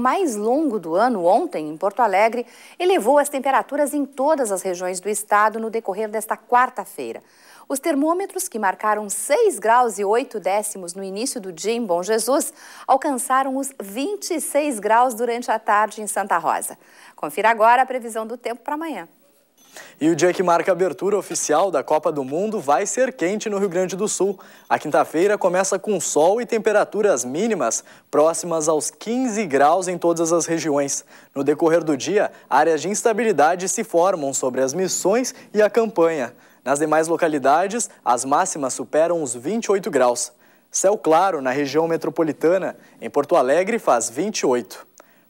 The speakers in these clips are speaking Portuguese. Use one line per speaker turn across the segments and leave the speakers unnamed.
mais longo do ano, ontem, em Porto Alegre, elevou as temperaturas em todas as regiões do estado no decorrer desta quarta-feira. Os termômetros, que marcaram 6 graus e 8 décimos no início do dia em Bom Jesus, alcançaram os 26 graus durante a tarde em Santa Rosa. Confira agora a previsão do tempo para amanhã.
E o dia que marca a abertura oficial da Copa do Mundo vai ser quente no Rio Grande do Sul. A quinta-feira começa com sol e temperaturas mínimas próximas aos 15 graus em todas as regiões. No decorrer do dia, áreas de instabilidade se formam sobre as missões e a campanha. Nas demais localidades, as máximas superam os 28 graus. Céu claro na região metropolitana. Em Porto Alegre faz 28.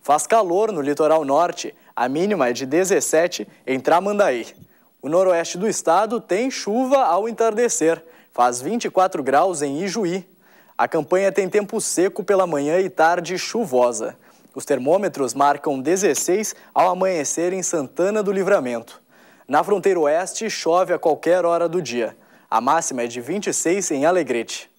Faz calor no litoral norte, a mínima é de 17 em Tramandaí. O noroeste do estado tem chuva ao entardecer, faz 24 graus em Ijuí. A campanha tem tempo seco pela manhã e tarde chuvosa. Os termômetros marcam 16 ao amanhecer em Santana do Livramento. Na fronteira oeste, chove a qualquer hora do dia. A máxima é de 26 em Alegrete.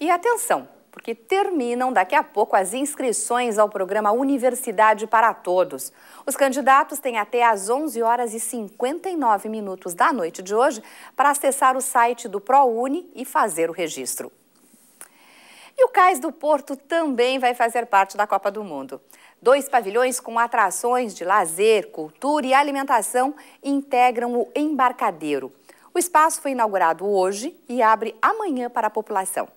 E atenção! porque terminam daqui a pouco as inscrições ao programa Universidade para Todos. Os candidatos têm até às 11 horas e 59 minutos da noite de hoje para acessar o site do ProUni e fazer o registro. E o Cais do Porto também vai fazer parte da Copa do Mundo. Dois pavilhões com atrações de lazer, cultura e alimentação integram o embarcadeiro. O espaço foi inaugurado hoje e abre amanhã para a população.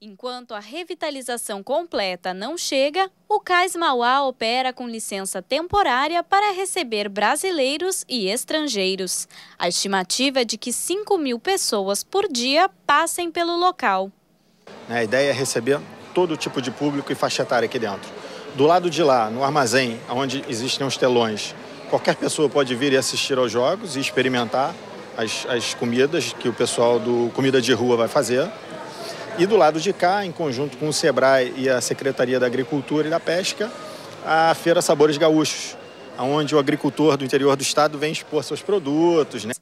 Enquanto a revitalização completa não chega, o Cais Mauá opera com licença temporária para receber brasileiros e estrangeiros. A estimativa é de que 5 mil pessoas por dia passem pelo local.
A ideia é receber todo tipo de público e faixa etária aqui dentro. Do lado de lá, no armazém, onde existem os telões, qualquer pessoa pode vir e assistir aos jogos e experimentar as, as comidas que o pessoal do Comida de Rua vai fazer. E do lado de cá, em conjunto com o SEBRAE e a Secretaria da Agricultura e da Pesca, a Feira Sabores Gaúchos, onde o agricultor do interior do estado vem expor seus produtos. Né?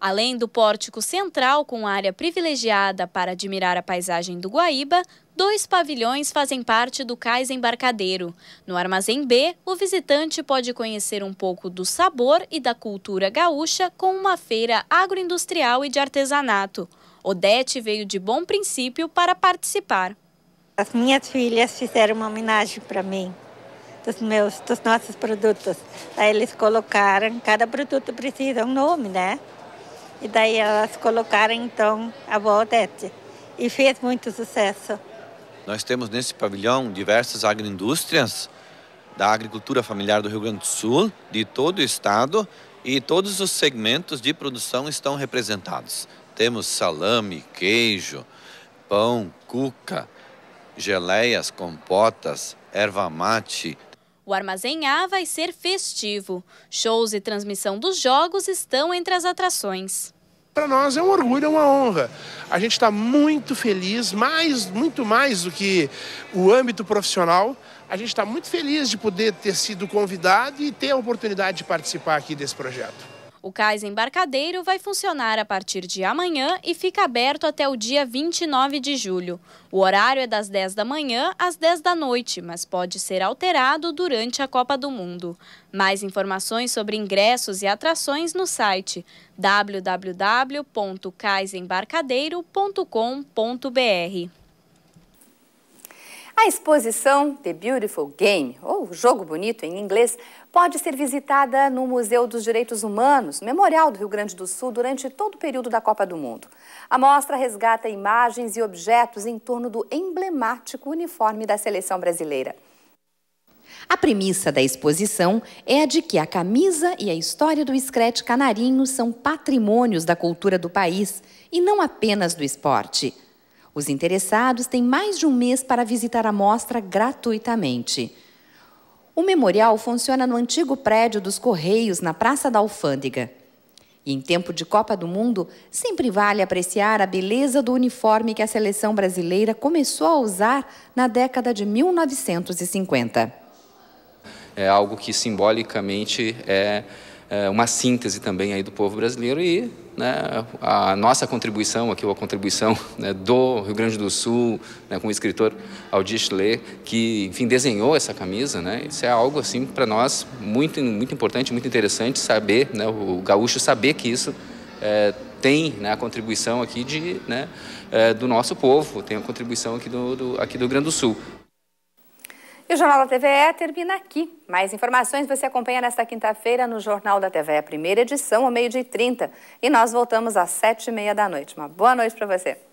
Além do pórtico central, com área privilegiada para admirar a paisagem do Guaíba, dois pavilhões fazem parte do cais embarcadeiro. No Armazém B, o visitante pode conhecer um pouco do sabor e da cultura gaúcha com uma feira agroindustrial e de artesanato. Odete veio de bom princípio para participar.
As minhas filhas fizeram uma homenagem para mim dos meus, dos nossos produtos. Aí eles colocaram, cada produto precisa um nome, né? E daí elas colocaram então a avó Odete e fez muito sucesso.
Nós temos nesse pavilhão diversas agroindústrias da agricultura familiar do Rio Grande do Sul, de todo o estado, e todos os segmentos de produção estão representados. Temos salame, queijo, pão, cuca, geleias, compotas, erva mate. O armazém A vai ser festivo. Shows e transmissão dos jogos estão entre as atrações. Para nós é um orgulho, é uma honra.
A gente está muito feliz, mais, muito mais do que o âmbito profissional. A gente está muito feliz de poder ter sido convidado e ter a oportunidade de participar
aqui desse projeto. O cais embarcadeiro vai funcionar a partir de amanhã e fica aberto até o dia 29 de julho. O horário é das 10 da manhã às 10 da noite, mas pode ser alterado durante a Copa do Mundo. Mais informações sobre ingressos e atrações no site www.caisembarcadeiro.com.br. A exposição
The Beautiful Game, ou Jogo Bonito em inglês, pode ser visitada no Museu dos Direitos Humanos, Memorial do Rio Grande do Sul, durante todo o período da Copa do Mundo. A mostra resgata imagens e objetos em torno do emblemático uniforme da seleção brasileira. A premissa da exposição é a de que a camisa e a história do escrete canarinho são patrimônios da cultura do país e não apenas do esporte. Os interessados têm mais de um mês para visitar a mostra gratuitamente. O memorial funciona no antigo prédio dos Correios, na Praça da Alfândega. E em tempo de Copa do Mundo, sempre vale apreciar a beleza do uniforme que a seleção brasileira começou a usar na década de 1950.
É algo que simbolicamente é é, uma síntese também aí do povo brasileiro e né, a nossa contribuição aqui, a contribuição né, do Rio Grande do Sul, né, com o escritor Aldir Schler, que, enfim, desenhou essa camisa, né, isso é algo, assim, para nós muito, muito importante, muito interessante saber, né, o gaúcho saber que isso é, tem né, a contribuição aqui de, né, é, do nosso povo, tem a contribuição aqui do, do, aqui do Rio Grande do Sul.
E o Jornal da TVE termina aqui. Mais informações você acompanha nesta quinta-feira no Jornal da TVE, primeira edição, ao meio-dia e 30. E nós voltamos às sete e meia da noite. Uma boa noite para você.